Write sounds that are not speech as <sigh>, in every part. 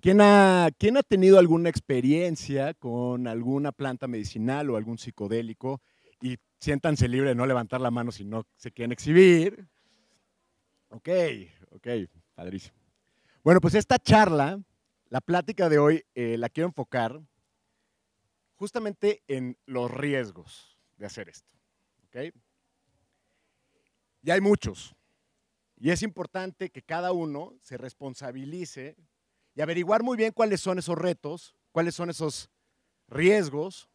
¿Quién ha, tenido alguna experiencia con alguna planta medicinal o algún psicodélico? Y siéntanse libre de no levantar la mano si no se quieren exhibir. Ok, ok, padrísimo. Bueno, pues esta charla, la plática de hoy, eh, la quiero enfocar justamente en los riesgos de hacer esto. Y hay muchos. Y es importante que cada uno se responsabilice y averiguar muy bien cuáles son esos retos, cuáles son esos riesgos,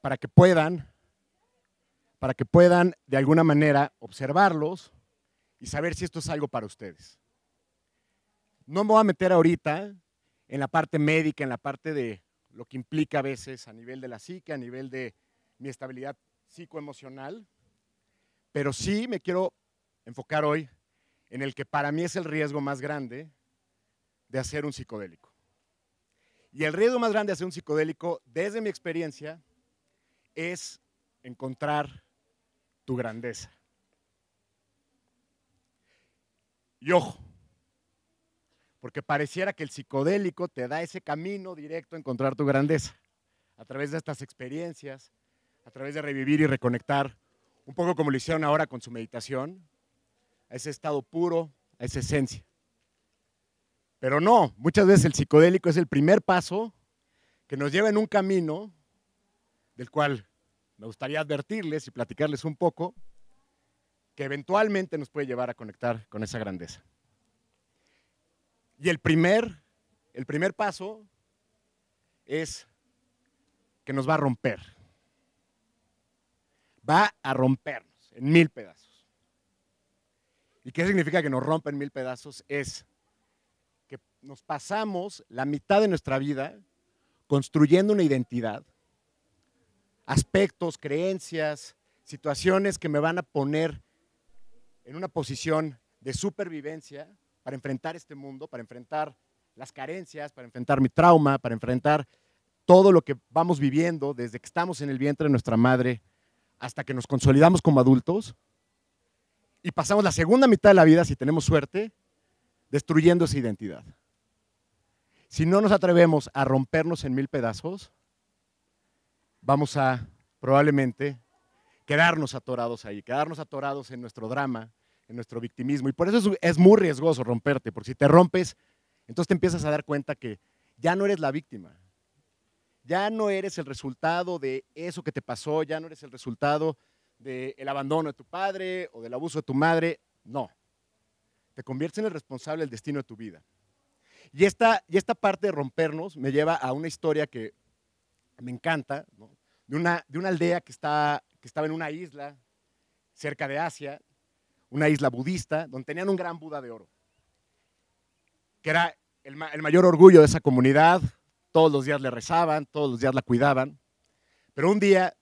para que puedan, para que puedan de alguna manera observarlos y saber si esto es algo para ustedes. No me voy a meter ahorita en la parte médica, en la parte de lo que implica a veces a nivel de la psique, a nivel de mi estabilidad psicoemocional, pero sí me quiero enfocar hoy en el que para mí es el riesgo más grande, de hacer un psicodélico. Y el riesgo más grande de hacer un psicodélico, desde mi experiencia, es encontrar tu grandeza. Y ojo, porque pareciera que el psicodélico te da ese camino directo a encontrar tu grandeza, a través de estas experiencias, a través de revivir y reconectar, un poco como lo hicieron ahora con su meditación, a ese estado puro, a esa esencia. Pero no, muchas veces el psicodélico es el primer paso que nos lleva en un camino del cual me gustaría advertirles y platicarles un poco, que eventualmente nos puede llevar a conectar con esa grandeza. Y el primer, el primer paso es que nos va a romper. Va a rompernos en mil pedazos. ¿Y qué significa que nos rompa en mil pedazos? Es nos pasamos la mitad de nuestra vida construyendo una identidad, aspectos, creencias, situaciones que me van a poner en una posición de supervivencia para enfrentar este mundo, para enfrentar las carencias, para enfrentar mi trauma, para enfrentar todo lo que vamos viviendo desde que estamos en el vientre de nuestra madre hasta que nos consolidamos como adultos y pasamos la segunda mitad de la vida, si tenemos suerte, destruyendo esa identidad. Si no nos atrevemos a rompernos en mil pedazos, vamos a probablemente quedarnos atorados ahí, quedarnos atorados en nuestro drama, en nuestro victimismo. Y por eso es, muy riesgoso romperte, porque si te rompes, entonces te empiezas a dar cuenta que ya no eres la víctima, ya no eres el resultado de eso que te pasó, ya no eres el resultado del abandono de tu padre o del abuso de tu madre, no. Te conviertes en el responsable del destino de tu vida. Y esta, y esta parte de rompernos me lleva a una historia que me encanta, de, una, aldea que, estaba en una isla cerca de Asia, una isla budista, donde tenían un gran Buda de oro, que era el, el mayor orgullo de esa comunidad, todos los días le rezaban, todos los días la cuidaban, pero un día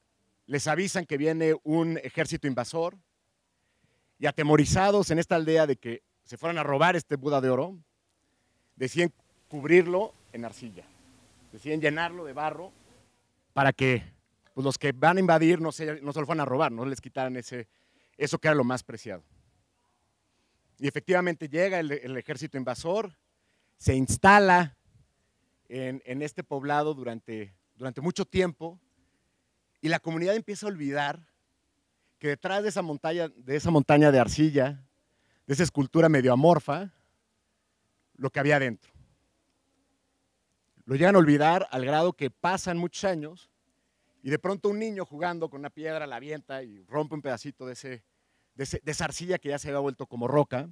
les avisan que viene un ejército invasor y atemorizados en esta aldea de que se fueran a robar este Buda de oro, deciden cubrirlo en arcilla, deciden llenarlo de barro para que pues, los que van a invadir no se, lo van a robar, no les quitaran eso que era lo más preciado. Y efectivamente llega el, ejército invasor, se instala en, este poblado durante, mucho tiempo y la comunidad empieza a olvidar que detrás de esa montaña de, esa montaña de arcilla, de esa escultura medio amorfa, lo que había dentro. Lo llegan a olvidar al grado que pasan muchos años y de pronto un niño jugando con una piedra la avienta y rompe un pedacito de, ese, de, esa arcilla que ya se había vuelto como roca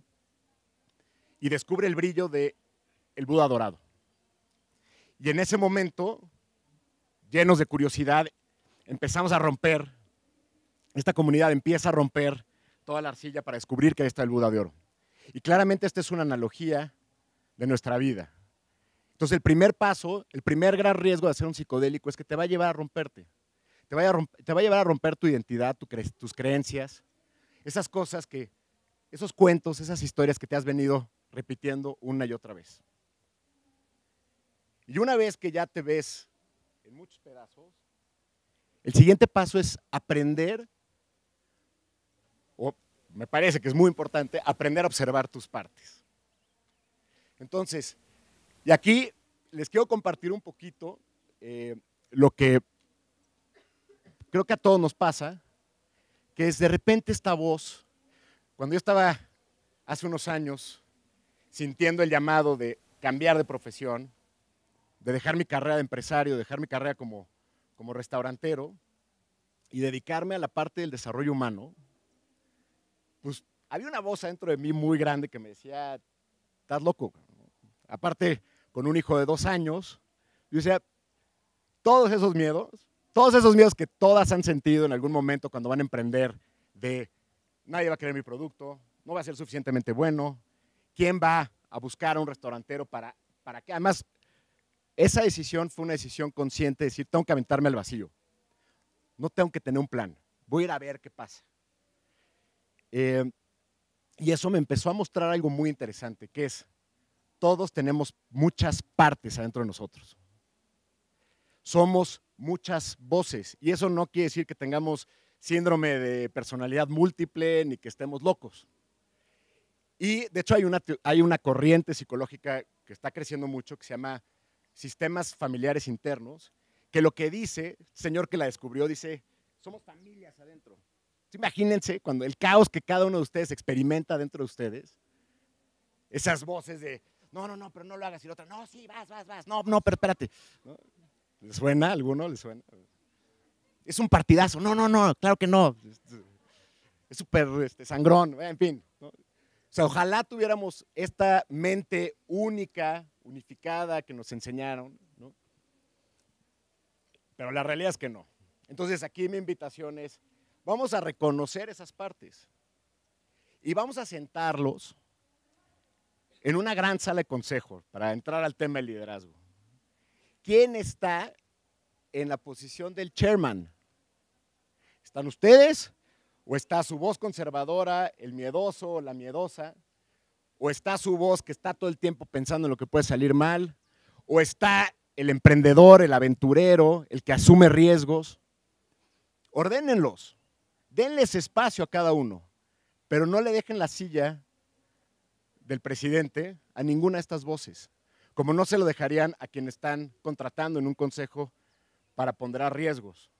y descubre el brillo del el Buda dorado. Y en ese momento, llenos de curiosidad, empezamos a romper, esta comunidad empieza a romper toda la arcilla para descubrir que ahí está el Buda de oro. Y claramente esta es una analogía de nuestra vida. Entonces el primer paso, el primer gran riesgo de ser un psicodélico es que te va a llevar a romperte. Te va a, llevar a romper tu identidad, tus creencias, esas cosas que, esos cuentos, esas historias que te has venido repitiendo una y otra vez. Y una vez que ya te ves en muchos pedazos, el siguiente paso es aprender, o me parece que es muy importante, aprender a observar tus partes. Entonces, y aquí les quiero compartir un poquito eh, lo que creo que a todos nos pasa, que es de repente esta voz, cuando yo estaba hace unos años sintiendo el llamado de cambiar de profesión, de dejar mi carrera de empresario, dejar mi carrera como, restaurantero y dedicarme a la parte del desarrollo humano, pues había una voz adentro de mí muy grande que me decía, estás loco, aparte con un hijo de dos años, y o sea, todos esos miedos, todos esos miedos que todas han sentido en algún momento cuando van a emprender de nadie va a querer mi producto, no va a ser suficientemente bueno, quién va a buscar a un restaurantero para, para que, además, esa decisión fue una decisión consciente, de decir, tengo que aventarme al vacío, no tengo que tener un plan, voy a ir a ver qué pasa. Eh, y eso me empezó a mostrar algo muy interesante, que es, todos tenemos muchas partes adentro de nosotros. Somos muchas voces y eso no quiere decir que tengamos síndrome de personalidad múltiple ni que estemos locos. Y de hecho hay una, hay una corriente psicológica que está creciendo mucho que se llama sistemas familiares internos, que lo que dice, señor que la descubrió, dice, somos familias adentro. Imagínense cuando el caos que cada uno de ustedes experimenta dentro de ustedes, esas voces de no, no, no, pero no lo hagas. Y la otra, no, sí, vas, vas, vas. No, no, pero espérate. ¿No? ¿Le suena alguno? ¿Les suena? Es un partidazo. No, no, no, claro que no. Este, es súper este, sangrón, en fin. O sea, ojalá tuviéramos esta mente única, unificada que nos enseñaron, Pero la realidad es que no. Entonces aquí mi invitación es, vamos a reconocer esas partes y vamos a sentarlos en una gran sala de consejo, para entrar al tema del liderazgo, ¿quién está en la posición del chairman? ¿Están ustedes? ¿O está su voz conservadora, el miedoso o la miedosa? ¿O está su voz que está todo el tiempo pensando en lo que puede salir mal? ¿O está el emprendedor, el aventurero, el que asume riesgos? Ordénenlos, denles espacio a cada uno, pero no le dejen la silla del presidente a ninguna de estas voces, como no se lo dejarían a quienes están contratando en un consejo para ponderar riesgos,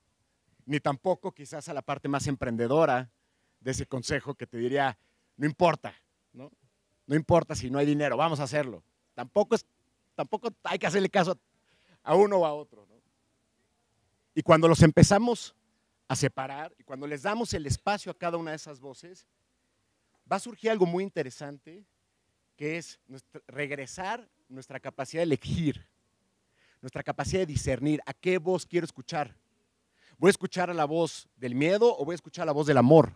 ni tampoco quizás a la parte más emprendedora de ese consejo que te diría, no importa, ¿no? importa si no hay dinero, vamos a hacerlo. Tampoco, tampoco hay que hacerle caso a uno o a otro. Y cuando los empezamos a separar y cuando les damos el espacio a cada una de esas voces, va a surgir algo muy interesante que es regresar nuestra capacidad de elegir, nuestra capacidad de discernir a qué voz quiero escuchar. ¿Voy a escuchar a la voz del miedo o voy a escuchar a la voz del amor?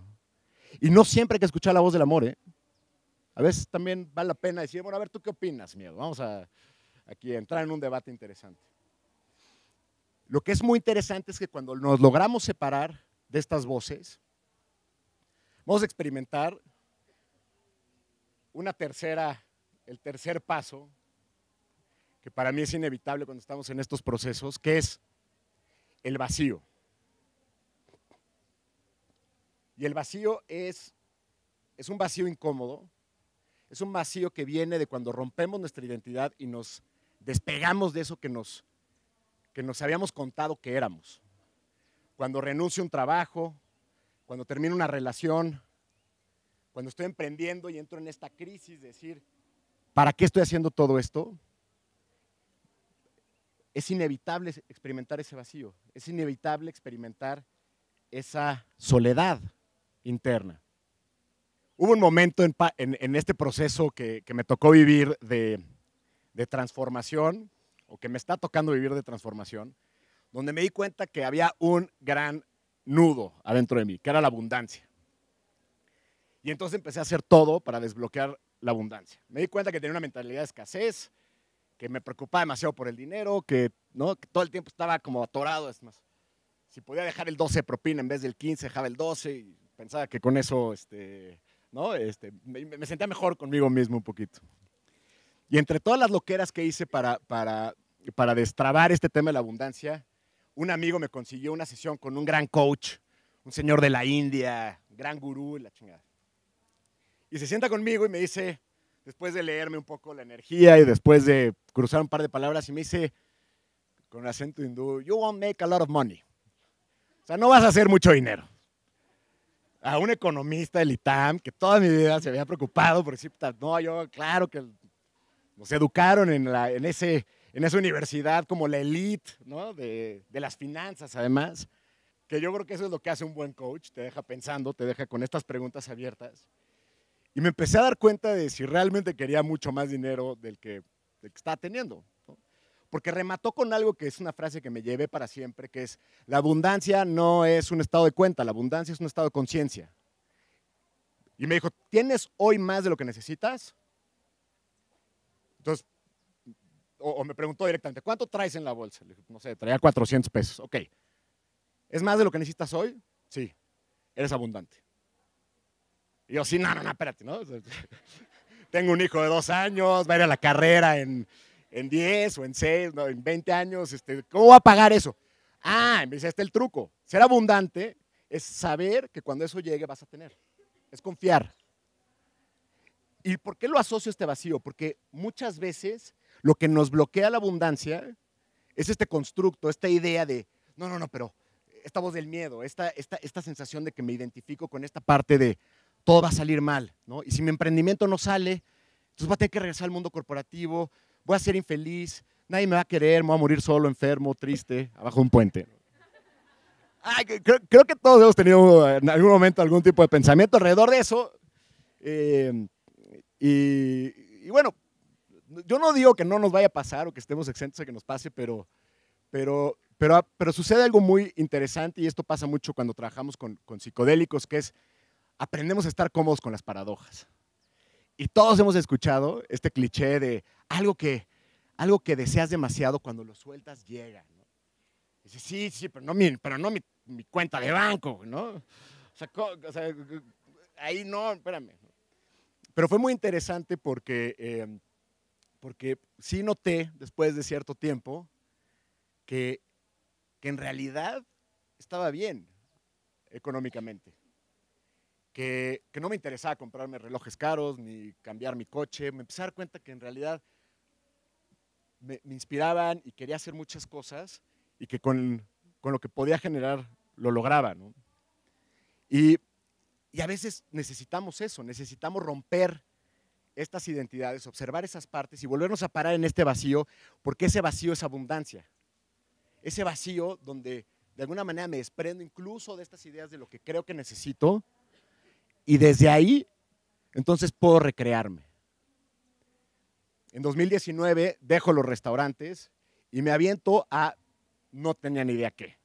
Y no siempre hay que escuchar la voz del amor, ¿eh? A veces también vale la pena decir, bueno, a ver, ¿tú qué opinas, miedo? Vamos a aquí a entrar en un debate interesante. Lo que es muy interesante es que cuando nos logramos separar de estas voces, vamos a experimentar una tercera, el tercer paso, que para mí es inevitable cuando estamos en estos procesos, que es el vacío. Y el vacío es, es un vacío incómodo, es un vacío que viene de cuando rompemos nuestra identidad y nos despegamos de eso que nos, que nos habíamos contado que éramos. Cuando renuncio a un trabajo, cuando termino una relación, cuando estoy emprendiendo y entro en esta crisis, decir, ¿para qué estoy haciendo todo esto? Es inevitable experimentar ese vacío, es inevitable experimentar esa soledad interna. Hubo un momento en, este proceso que, me tocó vivir de transformación, o que me está tocando vivir de transformación, donde me di cuenta que había un gran nudo adentro de mí, que era la abundancia. Y entonces empecé a hacer todo para desbloquear la abundancia. Me di cuenta que tenía una mentalidad de escasez, que me preocupaba demasiado por el dinero, que, ¿no? todo el tiempo estaba como atorado. Es más, si podía dejar el 12 de propina en vez del 15, dejaba el 12 y pensaba que con eso este, ¿no? Este, me, me sentía mejor conmigo mismo un poquito. Y entre todas las loqueras que hice para, para, para destrabar este tema de la abundancia, un amigo me consiguió una sesión con un gran coach, un señor de la India, gran gurú, la chingada y se sienta conmigo y me dice, después de leerme un poco la energía y después de cruzar un par de palabras, y me dice con acento hindú, you won't make a lot of money. O sea, no vas a hacer mucho dinero. A un economista del ITAM que toda mi vida se había preocupado por decir, no, yo, claro que nos educaron en, en, esa universidad como la elite ¿no? de, de las finanzas, además. Que yo creo que eso es lo que hace un buen coach, te deja pensando, te deja con estas preguntas abiertas. Y me empecé a dar cuenta de si realmente quería mucho más dinero del que, está estaba teniendo. Porque remató con algo que es una frase que me llevé para siempre, que es, la abundancia no es un estado de cuenta, la abundancia es un estado de conciencia. Y me dijo, ¿tienes hoy más de lo que necesitas? Entonces, o, me preguntó directamente, ¿cuánto traes en la bolsa? Le dije, no sé, traía 400 pesos. Ok. ¿Es más de lo que necesitas hoy? Sí. Eres abundante. Y yo, sí, no, no, no, espérate, ¿no? <laughs> Tengo un hijo de dos años, va a ir a la carrera en, en 10 o en seis, no, en 20 años, este, ¿cómo voy a pagar eso? Ah, me dice, este es el truco. Ser abundante es saber que cuando eso llegue vas a tener. Es confiar. ¿Y por qué lo asocio a este vacío? Porque muchas veces lo que nos bloquea la abundancia es este constructo, esta idea de, no, no, no, pero esta voz del miedo, esta, esta, esta sensación de que me identifico con esta parte de, todo va a salir mal, ¿no? Y si mi emprendimiento no sale, entonces voy a tener que regresar al mundo corporativo, voy a ser infeliz, nadie me va a querer, me voy a morir solo, enfermo, triste, abajo de un puente. creo, que todos hemos tenido eh, en algún momento algún tipo de pensamiento alrededor de eso. Eh, y, bueno, yo no digo que no nos vaya a pasar o que estemos exentos de que nos pase, pero, pero, pero, pero sucede algo muy interesante y esto pasa mucho cuando trabajamos con psicodélicos, que es aprendemos a estar cómodos con las paradojas. Y todos hemos escuchado este cliché de algo que, algo que deseas demasiado cuando lo sueltas llega. ¿no? sí, sí, pero no, mi, no cuenta de banco, ¿no? ahí no, espérame. Pero fue muy interesante porque, em, porque sí noté después de cierto tiempo que en realidad estaba bien económicamente que, no me interesaba comprarme relojes caros ni cambiar mi coche. Me empecé a dar cuenta que en realidad me, inspiraban y quería hacer muchas cosas y que con, lo que podía generar lo lograba. Y, y a veces necesitamos eso, necesitamos romper estas identidades, observar esas partes y volvernos a parar en este vacío, porque ese vacío es abundancia. Ese vacío donde de alguna manera me desprendo incluso de estas ideas de lo que creo que necesito y desde ahí, entonces puedo recrearme. En 2019 dejo los restaurantes y me aviento a no tenía ni idea qué.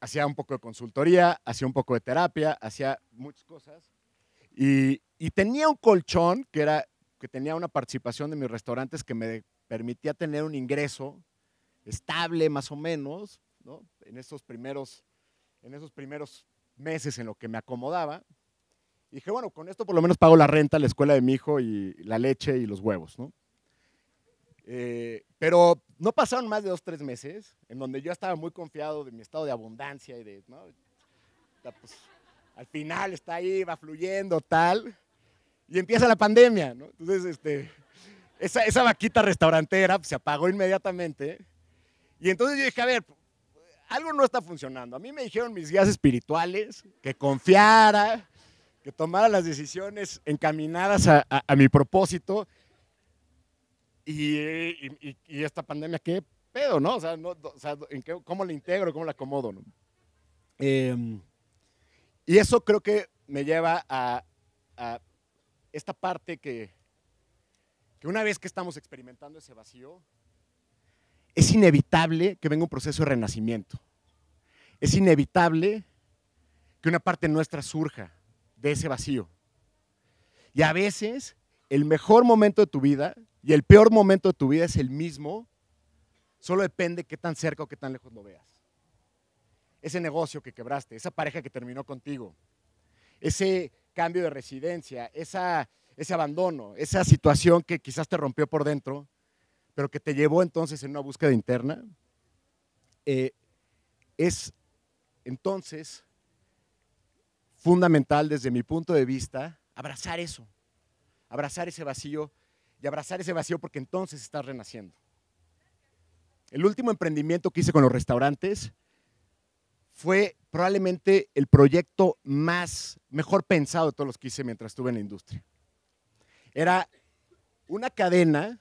Hacía un poco de consultoría, hacía un poco de terapia, hacía muchas cosas. Y, tenía un colchón que, era, que tenía una participación de mis restaurantes que me permitía tener un ingreso estable más o menos, ¿no? En esos primeros, en esos primeros meses en lo que me acomodaba. Y dije, bueno, con esto por lo menos pago la renta, la escuela de mi hijo y la leche y los huevos, ¿no? Eh, pero no pasaron más de dos, tres meses en donde yo estaba muy confiado de mi estado de abundancia y de, ¿no? Pues, al final está ahí, va fluyendo, tal. Y empieza la pandemia, Entonces, este, esa, vaquita restaurantera se apagó inmediatamente. Y entonces yo dije, a ver, algo no está funcionando. A mí me dijeron mis guías espirituales que confiara, que tomara las decisiones encaminadas a, mi propósito. Y, esta pandemia, ¿qué pedo, no? O sea, ¿cómo la integro? ¿Cómo la acomodo? Em, y eso creo que me lleva a, esta parte que una vez que estamos experimentando ese vacío, es inevitable que venga un proceso de renacimiento. Es inevitable que una parte nuestra surja de ese vacío. Y a veces el mejor momento de tu vida y el peor momento de tu vida es el mismo, solo depende qué tan cerca o qué tan lejos lo veas. Ese negocio que quebraste, esa pareja que terminó contigo, ese cambio de residencia, ese abandono, esa situación que quizás te rompió por dentro, pero que te llevó entonces en una búsqueda interna, eh, es entonces fundamental desde mi punto de vista abrazar eso, abrazar ese vacío y abrazar ese vacío porque entonces estás renaciendo. El último emprendimiento que hice con los restaurantes fue probablemente el proyecto más mejor pensado de todos los que hice mientras estuve en la industria. Era una cadena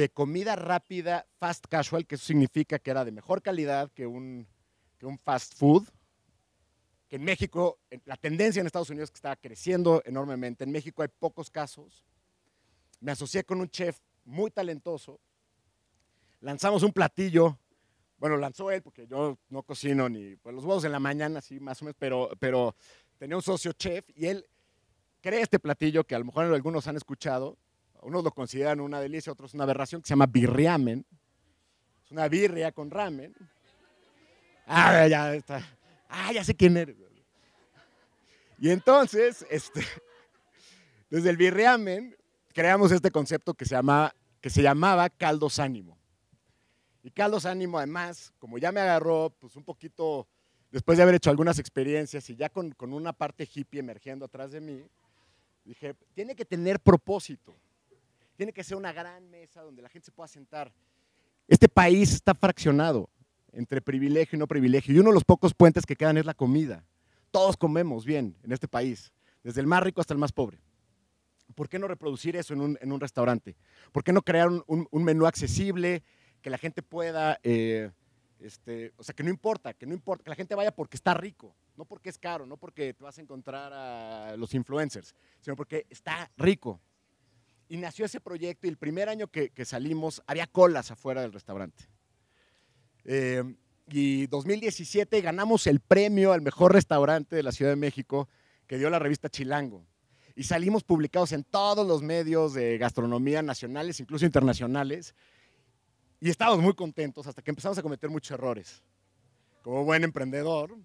de comida rápida, fast casual, que eso significa que era de mejor calidad que un, un fast food, que en México, la tendencia en Estados Unidos que está creciendo enormemente, en México hay pocos casos. Me asocié con un chef muy talentoso, lanzamos un platillo, bueno, lanzó él porque yo no cocino ni pues, los huevos en la mañana, así más o menos, pero, pero tenía un socio chef y él crea este platillo que a lo mejor algunos han escuchado, unos lo consideran una delicia, otros una aberración, que se llama birriamen. Es una birria con ramen. Ah, ya está. Ah, ya sé quién eres. Y entonces, este, <laughs> desde el birriamen creamos este concepto que se, llamaba caldos ánimo. Y caldos ánimo, además, como ya me agarró, pues un poquito, después de haber hecho algunas experiencias y ya con una parte hippie emergiendo atrás de mí, dije, tiene que tener propósito. Tiene que ser una gran mesa donde la gente se pueda sentar. Este país está fraccionado entre privilegio y no privilegio. Y uno de los pocos puentes que quedan es la comida. Todos comemos bien en este país, desde el más rico hasta el más pobre. ¿Por qué no reproducir eso en un, restaurante? ¿Por qué no crear un, menú accesible que la gente pueda, eh, este, o sea, que no importa, que no importa, que la gente vaya porque está rico, no porque es caro, no porque te vas a encontrar a los influencers, sino porque está rico. Y nació ese proyecto y el primer año que, salimos había colas afuera del restaurante. Eh, y 2017 ganamos el premio al mejor restaurante de la Ciudad de México que dio la revista Chilango. Y salimos publicados en todos los medios de gastronomía nacionales, incluso internacionales. Y estábamos muy contentos hasta que empezamos a cometer muchos errores. Como buen emprendedor,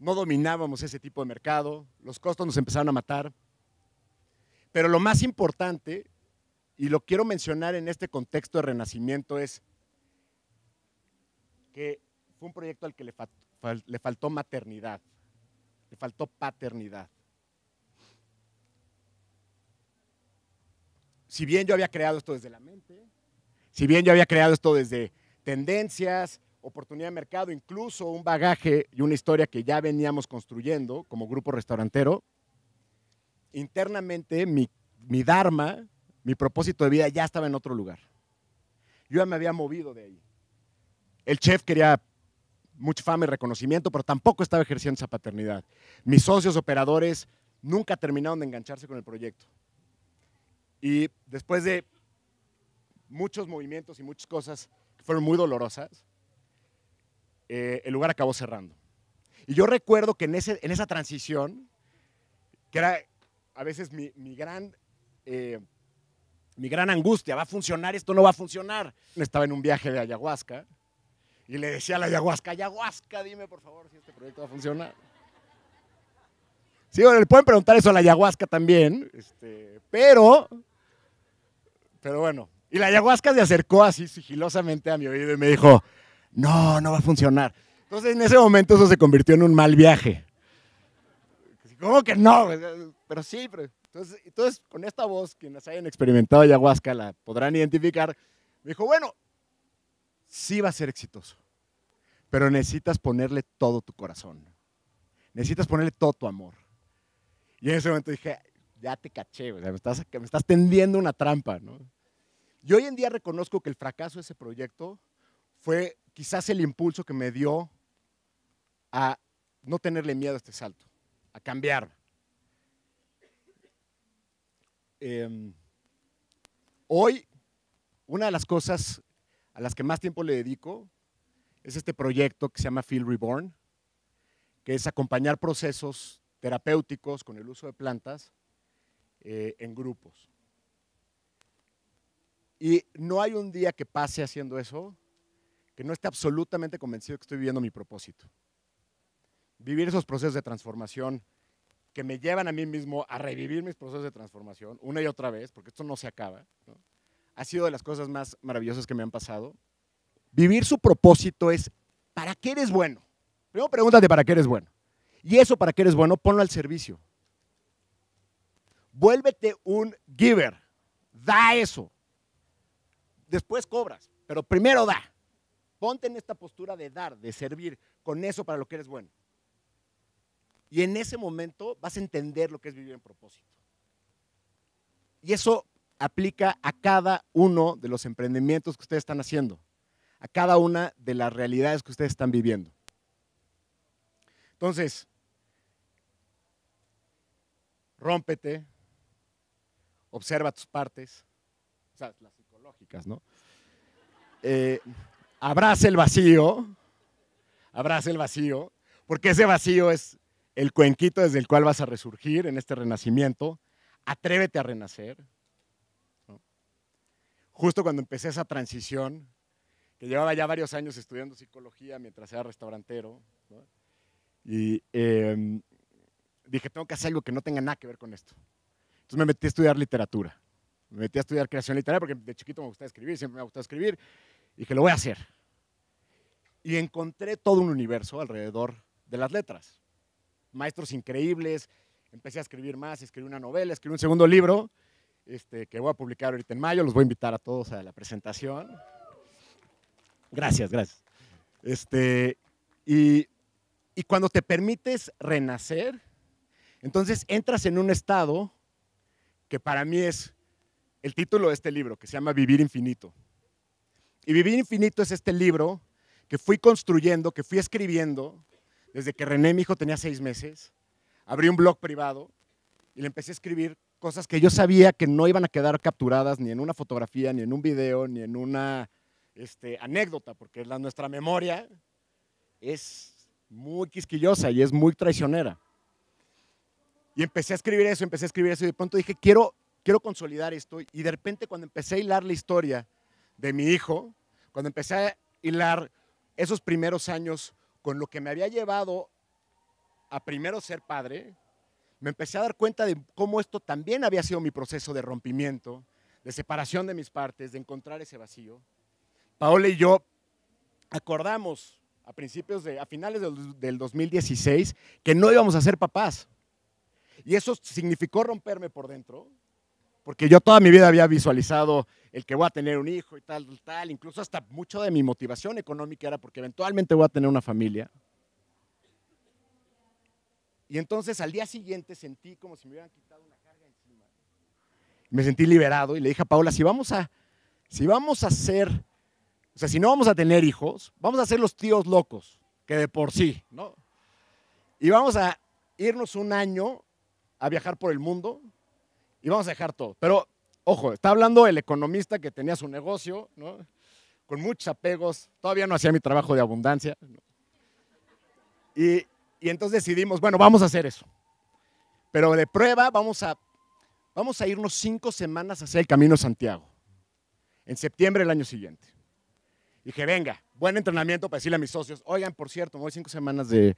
no dominábamos ese tipo de mercado, los costos nos empezaron a matar pero lo más importante, y lo quiero mencionar en este contexto de renacimiento, es que fue un proyecto al que le, faltó maternidad, le faltó paternidad. Si bien yo había creado esto desde la mente, si bien yo había creado esto desde tendencias, oportunidad de mercado, incluso un bagaje y una historia que ya veníamos construyendo como grupo restaurantero, internamente mi, Dharma, mi propósito de vida ya estaba en otro lugar. Yo ya me había movido de ahí. El chef quería mucha fama y reconocimiento, pero tampoco estaba ejerciendo esa paternidad. Mis socios operadores nunca terminaron de engancharse con el proyecto. Y después de muchos movimientos y muchas cosas que fueron muy dolorosas, eh, el lugar acabó cerrando. Y yo recuerdo que en, en esa transición, que era a veces eh, mi, gran... angustia, ¿va a funcionar esto? ¿No va a funcionar? Estaba en un viaje de ayahuasca y le decía a la ayahuasca, ayahuasca, dime por favor si este proyecto va a funcionar. Sí, bueno, le pueden preguntar eso a la ayahuasca también, este, pero, pero bueno. Y la ayahuasca se acercó así sigilosamente a mi oído y me dijo, no, no va a funcionar. Entonces en ese momento eso se convirtió en un mal viaje. ¿Cómo que no? Pero sí, Entonces, con esta voz, quienes hayan experimentado ayahuasca la podrán identificar. Me dijo, bueno, sí va a ser exitoso, pero necesitas ponerle todo tu corazón. Necesitas ponerle todo tu amor. Y en ese momento dije, ya te caché, me, estás, tendiendo una trampa. ¿no? Y hoy en día reconozco que el fracaso de ese proyecto fue quizás el impulso que me dio a no tenerle miedo a este salto a cambiar. Em, hoy, una de las cosas a las que más tiempo le dedico es este proyecto que se llama Feel Reborn, que es acompañar procesos terapéuticos con el uso de plantas eh, en grupos. Y no hay un día que pase haciendo eso que no esté absolutamente convencido que estoy viviendo mi propósito vivir esos procesos de transformación que me llevan a mí mismo a revivir mis procesos de transformación una y otra vez, porque esto no se acaba, ha sido de las cosas más maravillosas que me han pasado. Vivir su propósito es, ¿para qué eres bueno? Primero pregúntate, ¿para qué eres bueno? Y eso, ¿para qué eres bueno? Ponlo al servicio. Vuélvete un giver. Da eso. Después cobras, pero primero da. Ponte en esta postura de dar, de servir, con eso para lo que eres bueno. Y en ese momento vas a entender lo que es vivir en propósito. Y eso aplica a cada uno de los emprendimientos que ustedes están haciendo, a cada una de las realidades que ustedes están viviendo. Entonces, rómpete, observa tus partes, o sea, las psicológicas, ¿no? Eh, abraza el vacío, abraza el vacío, porque ese vacío es el cuenquito desde el cual vas a resurgir en este renacimiento. Atrévete a renacer. Justo cuando empecé esa transición, que llevaba ya varios años estudiando psicología mientras era restaurantero, y em, dije, tengo que hacer algo que no tenga nada que ver con esto. Entonces me metí a estudiar literatura. Me metí a estudiar creación literaria porque de chiquito me gustaba escribir, siempre me ha gustado escribir. Y dije, lo voy a hacer. Y encontré todo un universo alrededor de las letras maestros increíbles, empecé a escribir más, escribí una novela, escribí un segundo libro, este, que voy a publicar ahorita en mayo, los voy a invitar a todos a la presentación. Gracias, gracias. Este, y, y cuando te permites renacer, entonces entras en un estado que para mí es el título de este libro, que se llama Vivir Infinito. Y Vivir Infinito es este libro que fui construyendo, que fui escribiendo, desde que René, mi hijo, tenía seis meses, abrí un blog privado y le empecé a escribir cosas que yo sabía que no iban a quedar capturadas ni en una fotografía, ni en un video, ni en una este, anécdota, porque la, nuestra memoria es muy quisquillosa y es muy traicionera. Y empecé a escribir eso, empecé a escribir eso y de pronto dije, quiero, quiero consolidar esto. Y de repente cuando empecé a hilar la historia de mi hijo, cuando empecé a hilar esos primeros años con lo que me había llevado a primero ser padre, me empecé a dar cuenta de cómo esto también había sido mi proceso de rompimiento, de separación de mis partes, de encontrar ese vacío. Paola y yo acordamos a principios a finales del, del 2016 que no íbamos a ser papás. Y eso significó romperme por dentro, porque yo toda mi vida había visualizado el que voy a tener un hijo y tal, tal, incluso hasta mucho de mi motivación económica era porque eventualmente voy a tener una familia. Y entonces al día siguiente sentí como si me hubieran quitado una carga encima. Me sentí liberado y le dije a Paula, si vamos a, si vamos a ser, o sea, si no vamos a tener hijos, vamos a ser los tíos locos, que de por sí, ¿no? Y vamos a irnos un año a viajar por el mundo y vamos a dejar todo. Pero Ojo, está hablando el economista que tenía su negocio, ¿no? con muchos apegos, todavía no hacía mi trabajo de abundancia. Y, entonces decidimos, bueno, vamos a hacer eso. Pero de prueba vamos a, vamos a irnos cinco semanas hacia el Camino Santiago, en septiembre del año siguiente. Y dije, venga, buen entrenamiento para decirle a mis socios, oigan, por cierto, me voy cinco semanas de,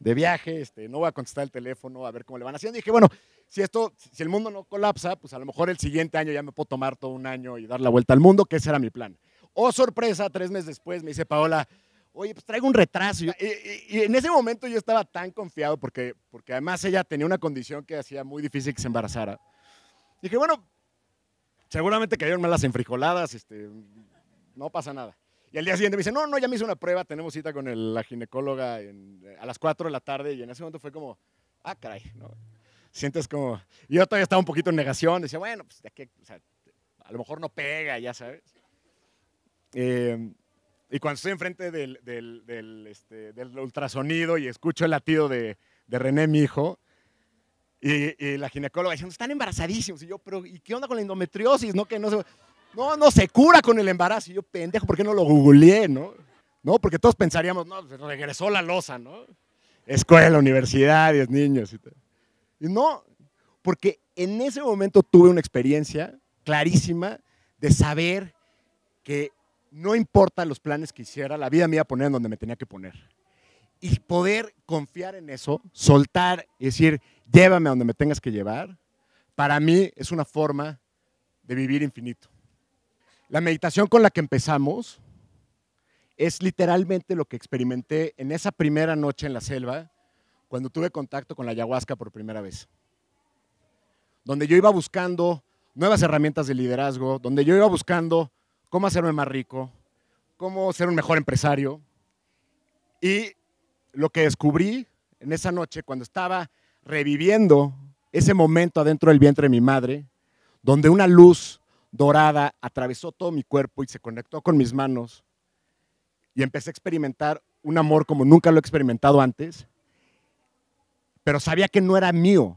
de viaje, este, no voy a contestar el teléfono, a ver cómo le van haciendo. Y dije, bueno, si esto, si el mundo no colapsa, pues a lo mejor el siguiente año ya me puedo tomar todo un año y dar la vuelta al mundo, que ese era mi plan. Oh, sorpresa, tres meses después me dice Paola, oye, pues traigo un retraso. Y, en ese momento yo estaba tan confiado porque, porque además ella tenía una condición que hacía muy difícil que se embarazara. dije, bueno, seguramente cayeron malas enfrijoladas, este, no pasa nada. Y al día siguiente me dice, no, no, ya me hice una prueba, tenemos cita con la ginecóloga a las 4 de la tarde. Y en ese momento fue como, ah, caray, ¿no? Sientes como, yo todavía estaba un poquito en negación, decía, bueno, pues ya que, o sea, a lo mejor no pega, ya sabes. Eh, y cuando estoy enfrente este, del, ultrasonido y escucho el latido de, René, mi hijo, y, la ginecóloga dice están embarazadísimos. Y yo, pero ¿y qué onda con la endometriosis? No, que no se... No, no se cura con el embarazo. Y yo, pendejo, ¿por qué no lo googleé, no? No, porque todos pensaríamos, no, regresó la losa, ¿no? Escuela, universidad, niños. Y, y no, porque en ese momento tuve una experiencia clarísima de saber que no importa los planes que hiciera, la vida me iba a poner donde me tenía que poner. Y poder confiar en eso, soltar y decir, llévame a donde me tengas que llevar, para mí es una forma de vivir infinito. La meditación con la que empezamos es literalmente lo que experimenté en esa primera noche en la selva cuando tuve contacto con la ayahuasca por primera vez. Donde yo iba buscando nuevas herramientas de liderazgo, donde yo iba buscando cómo hacerme más rico, cómo ser un mejor empresario. Y lo que descubrí en esa noche cuando estaba reviviendo ese momento adentro del vientre de mi madre, donde una luz dorada atravesó todo mi cuerpo y se conectó con mis manos. Y empecé a experimentar un amor como nunca lo he experimentado antes, pero sabía que no era mío,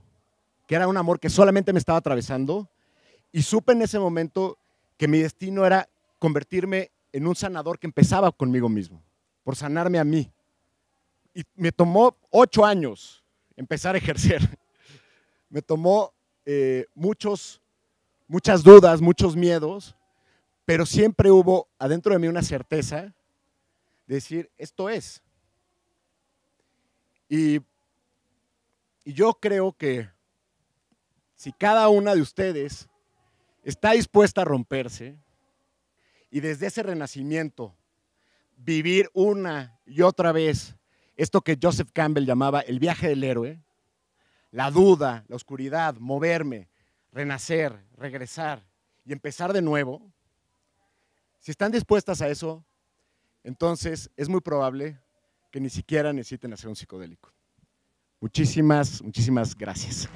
que era un amor que solamente me estaba atravesando. Y supe en ese momento que mi destino era convertirme en un sanador que empezaba conmigo mismo, por sanarme a mí. Y me tomó ocho años empezar a ejercer. <laughs> Me tomó eh, muchos muchas dudas, muchos miedos, pero siempre hubo adentro de mí una certeza de decir, esto es. Y, y yo creo que si cada una de ustedes está dispuesta a romperse y desde ese renacimiento vivir una y otra vez esto que Joseph Campbell llamaba el viaje del héroe, la duda, la oscuridad, moverme, renacer, regresar y empezar de nuevo, si están dispuestas a eso, entonces es muy probable que ni siquiera necesiten hacer un psicodélico. Muchísimas, muchísimas gracias.